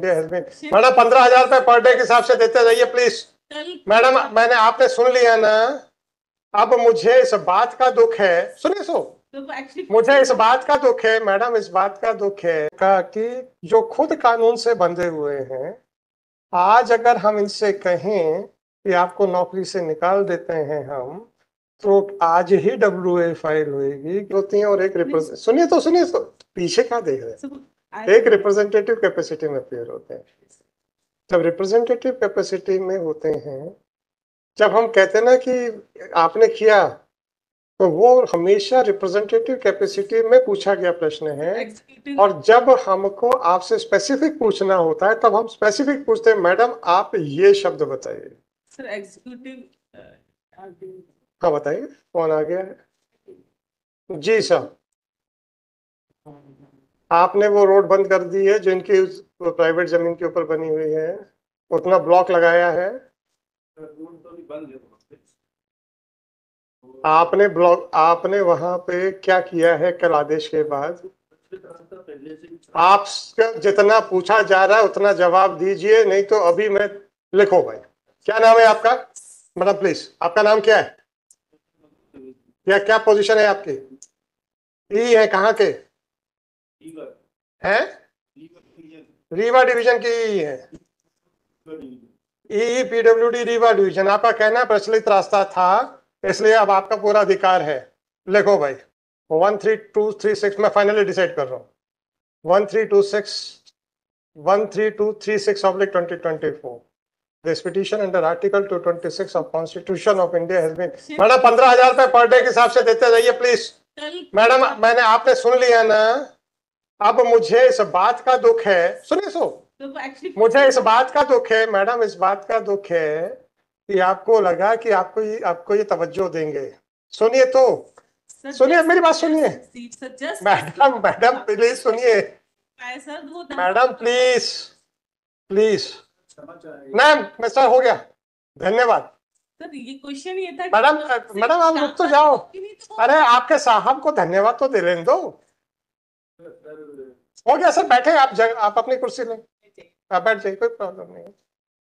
Madam पंद्रह हजार रुपए पर डे के हिसाब से देते जाइए प्लीज मैडम मैंने आपने सुन लिया ना अब मुझे इस बात का दुख है सुनिए सो तो मुझे इस बात का दुख है मैडम इस बात का दुख है का कि जो खुद कानून से बंधे हुए हैं आज अगर हम इनसे कहें कि आपको नौकरी से निकाल देते हैं हम तो आज ही डब्ल्यू फाइल होगी होती है और एक रिपोर्ट सुनिए तो सुनिए तो पीछे क्या देख रहे हैं एक रिप्रेजेंटेटिव कैपेसिटी में अपीयर होते हैं जब रिप्रेजेंटेटिव कैपेसिटी में होते हैं जब हम कहते हैं ना कि आपने किया तो वो हमेशा रिप्रेजेंटेटिव कैपेसिटी में पूछा गया प्रश्न है और जब हमको आपसे स्पेसिफिक पूछना होता है तब हम स्पेसिफिक पूछते हैं मैडम आप ये शब्द बताइए सर एग्जीक्यूटिव uh, हाँ बताइए कौन आ गया है जी सर हाँ, आपने वो रोड बंद कर दी है जो इनकी प्राइवेट जमीन के ऊपर बनी हुई है उतना ब्लॉक लगाया है आपने ब्लॉक आपने वहां पे क्या किया है कल आदेश के बाद आपका जितना पूछा जा रहा है उतना जवाब दीजिए नहीं तो अभी मैं लिखो भाई क्या नाम है आपका मैडम मतलब प्लीज आपका नाम क्या है या क्या पोजीशन है आपकी ई e है कहाँ के है रीवा डिवीजन की ही e e है ई पीडब्ल्यू डी रीवा डिवीजन आपका कहना प्रचलित रास्ता था इसलिए अब आपका पूरा अधिकार है लिखो भाई one three two three six मैं फाइनली डिसाइड कर रहा हूँ one three two six one three two three six oblique twenty twenty four This petition under Article 226 of Constitution of India has been. Madam पंद्रह हजार रुपए per day के हिसाब से देते जाइए प्लीज मैडम मैंने आपने सुन लिया ना अब मुझे इस बात का दुख है सुनिए सो तो मुझे इस बात का दुख है मैडम इस बात का दुख है कि आपको लगा कि आपको ये आपको ये तवज्जो देंगे सुनिए तो सुनिए मेरी बात सुनिए मैडम मैडम प्लीज सुनिए मैडम प्लीज प्लीज मैम मैं सर हो गया धन्यवाद सर ये क्वेश्चन ये था मैडम मैडम आप रुक तो जाओ तो- अरे आपके साहब को धन्यवाद तो दे लेने दो हो गया सर बैठे आप जग, आप अपनी कुर्सी लें आप बैठ जाइए कोई प्रॉब्लम नहीं है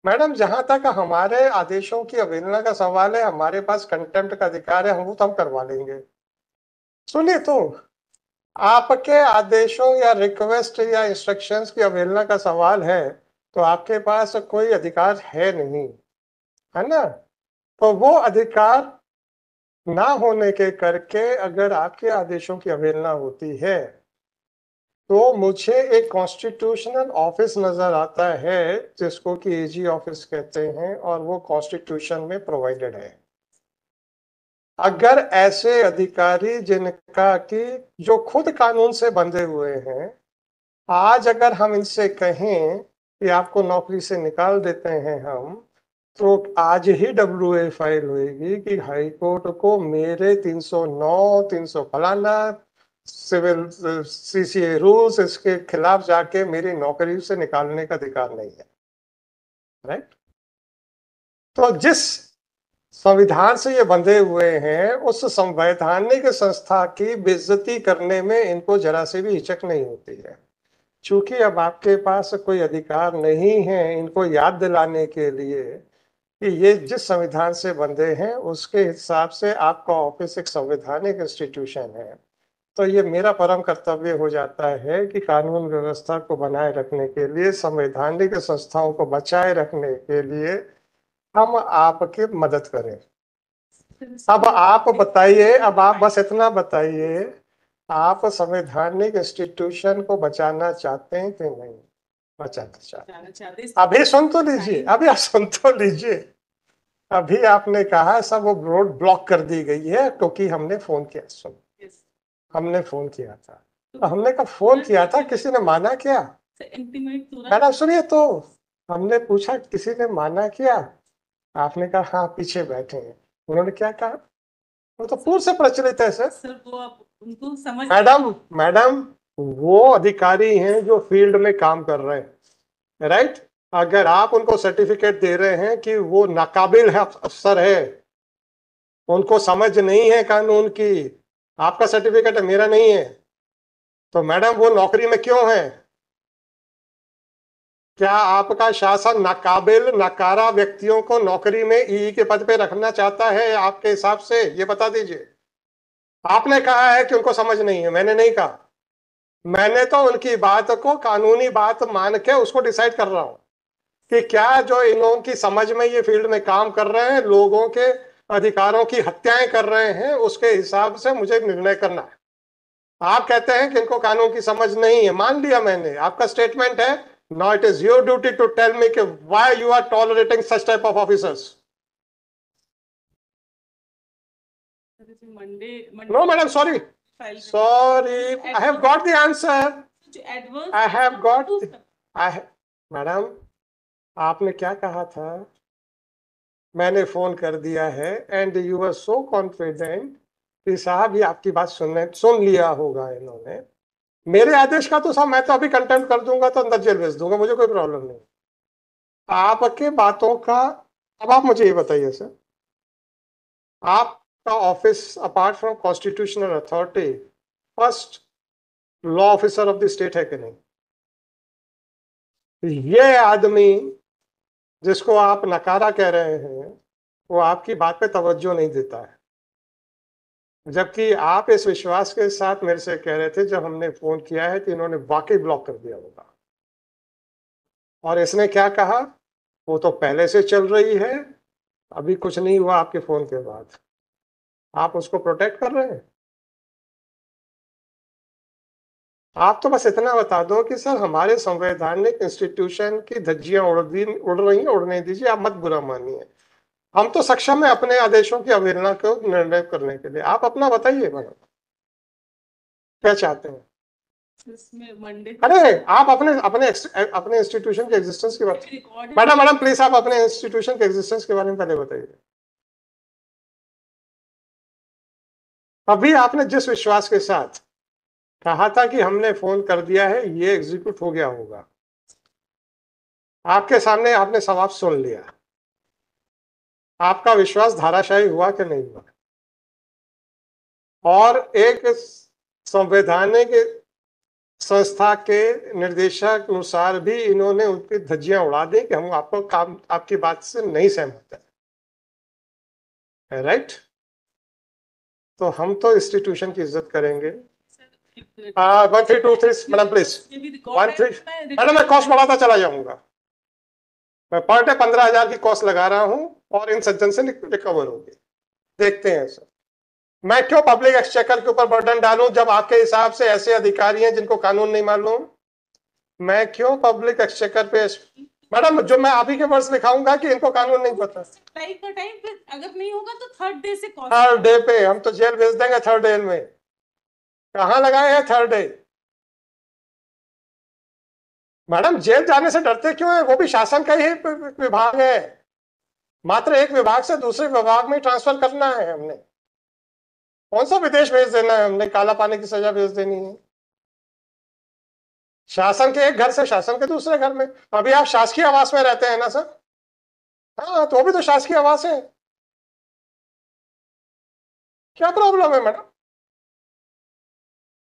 मैडम जहां तक हमारे आदेशों की अवहेलना का सवाल है हमारे पास कंटेम्प्ट का अधिकार है हम वो तो हम करवा लेंगे सुनिए तो आपके आदेशों या रिक्वेस्ट या इंस्ट्रक्शंस की अवहेलना का सवाल है तो आपके पास कोई अधिकार है नहीं है ना तो वो अधिकार ना होने के करके अगर आपके आदेशों की अवहेलना होती है तो मुझे एक कॉन्स्टिट्यूशनल ऑफिस नज़र आता है जिसको कि एजी ऑफिस कहते हैं और वो कॉन्स्टिट्यूशन में प्रोवाइडेड है अगर ऐसे अधिकारी जिनका कि जो खुद कानून से बंधे हुए हैं आज अगर हम इनसे कहें कि आपको नौकरी से निकाल देते हैं हम तो आज ही डब्ल्यू ए फाइल होगी कि हाईकोर्ट को मेरे 309 300 फलाना सिविल सीसीए रूल्स इसके खिलाफ जाके मेरी नौकरी से निकालने का अधिकार नहीं है राइट right? तो जिस संविधान से ये बंधे हुए हैं उस संवैधानिक संस्था की बेजती करने में इनको जरा से भी हिचक नहीं होती है चूंकि अब आपके पास कोई अधिकार नहीं है इनको याद दिलाने के लिए कि ये जिस संविधान से बंधे हैं उसके हिसाब से आपका ऑफिस एक संवैधानिक इंस्टीट्यूशन है तो ये मेरा परम कर्तव्य हो जाता है कि कानून व्यवस्था को बनाए रखने के लिए संवैधानिक संस्थाओं को बचाए रखने के लिए हम आपके मदद करें अब आप बताइए अब आप बस इतना बताइए आप संवैधानिक इंस्टीट्यूशन को बचाना चाहते हैं कि नहीं बचाना चाहते अभी सुन तो लीजिए अभी आप सुन तो लीजिए अभी आपने कहा सब वो रोड ब्लॉक कर दी गई है क्योंकि हमने फोन किया सुन हमने फोन किया था तो, तो हमने कब फोन किया था किसी ने माना क्या तो मैडम सुनिए तो हमने पूछा किसी ने माना किया आपने कहा हाँ पीछे बैठे हैं उन्होंने क्या कहा वो तो पूर्व से प्रचलित है सर उनको समझ मैडम मैडम वो अधिकारी हैं जो फील्ड में काम कर रहे हैं राइट अगर आप उनको सर्टिफिकेट दे रहे हैं कि वो नाकाबिल है अफसर है उनको समझ नहीं है कानून की आपका सर्टिफिकेट है मेरा नहीं है तो मैडम वो नौकरी में क्यों है क्या आपका शासन नाकाबिल नकारा व्यक्तियों को नौकरी में ई के पद पे रखना चाहता है आपके हिसाब से ये बता दीजिए आपने कहा है कि उनको समझ नहीं है मैंने नहीं कहा मैंने तो उनकी बात को कानूनी बात मान के उसको डिसाइड कर रहा हूं कि क्या जो इन लोगों की समझ में ये फील्ड में काम कर रहे हैं लोगों के अधिकारों की हत्याएं कर रहे हैं उसके हिसाब से मुझे निर्णय करना है आप कहते हैं कि इनको कानून की समझ नहीं है मान लिया मैंने आपका स्टेटमेंट है no it is your duty to tell me कि why you are tolerating such type of officers no madam sorry sorry I have got the answer I have got I madam आपने क्या कहा था मैंने phone कर दिया है and you are so confident कि साहब ये आपकी बात सुनने सुन लिया होगा इन्होंने मेरे आदेश का तो साहब मैं तो अभी कंटेंट कर दूंगा तो अंदर जेल भेज दूंगा मुझे कोई प्रॉब्लम नहीं आपके बातों का अब आप मुझे ये बताइए सर आपका office apart from constitutional authority first law officer of the state है कि नहीं ये आदमी जिसको आप नकारा कह रहे हैं वो आपकी बात पे तवज्जो नहीं देता है जबकि आप इस विश्वास के साथ मेरे से कह रहे थे जब हमने फोन किया है कि इन्होंने वाकई ब्लॉक कर दिया होगा और इसने क्या कहा वो तो पहले से चल रही है अभी कुछ नहीं हुआ आपके फोन के बाद आप उसको प्रोटेक्ट कर रहे हैं आप तो बस इतना बता दो कि सर हमारे संवैधानिक इंस्टीट्यूशन की धज्जियां उड़ दी उड़ रही उड़ने दीजिए आप मत बुरा मानिए हम तो सक्षम है अपने आदेशों की अवहेलना को निर्णय करने के लिए आप अपना बताइए मैडम क्या चाहते हैं अरे आप अपने अपने अपने इंस्टीट्यूशन के एग्जिस्टेंस के बारे मैडम मैडम प्लीज आप अपने इंस्टीट्यूशन के एग्जिस्टेंस के बारे में पहले बताइए अभी आपने जिस विश्वास के साथ कहा था कि हमने फोन कर दिया है ये एग्जीक्यूट हो गया होगा आपके सामने आपने सवाब सुन लिया आपका विश्वास धाराशाही हुआ कि नहीं हुआ और एक संवैधानिक संस्था के निर्देशक अनुसार भी इन्होंने उनकी धज्जियां उड़ा दी कि हम आपको काम आपकी बात से नहीं सहमत है राइट तो हम तो इंस्टीट्यूशन की इज्जत करेंगे one three two three madam please one three madam मैं कॉस्ट बढ़ाता चला जाऊंगा मैं पर डे पंद्रह हजार की कॉस्ट लगा रहा और इन सज्जन से रिकवर होगी देखते हैं सर मैं क्यों पब्लिक एक्सचेकर के ऊपर बर्डन डालू जब आपके हिसाब से ऐसे अधिकारी हैं जिनको कानून नहीं मालूम मैं क्यों पब्लिक एक्सचेकर पे मैडम जो मैं आप ही के वर्ष लिखाऊंगा कि इनको कानून नहीं पता अगर नहीं होगा तो थर्ड डे से थर्ड डे पे हम तो जेल भेज देंगे थर्ड डे में कहा लगाए हैं थर्ड डे मैडम जेल जाने से डरते क्यों है वो भी शासन का ही विभाग है मात्र एक विभाग से दूसरे विभाग में ट्रांसफर करना है हमने कौन सा विदेश भेज देना है हमने काला पानी की सजा भेज देनी है शासन के एक घर से शासन के दूसरे घर में अभी आप शासकीय आवास में रहते हैं ना सर हाँ तो भी तो शासकीय आवास है क्या प्रॉब्लम है मैडम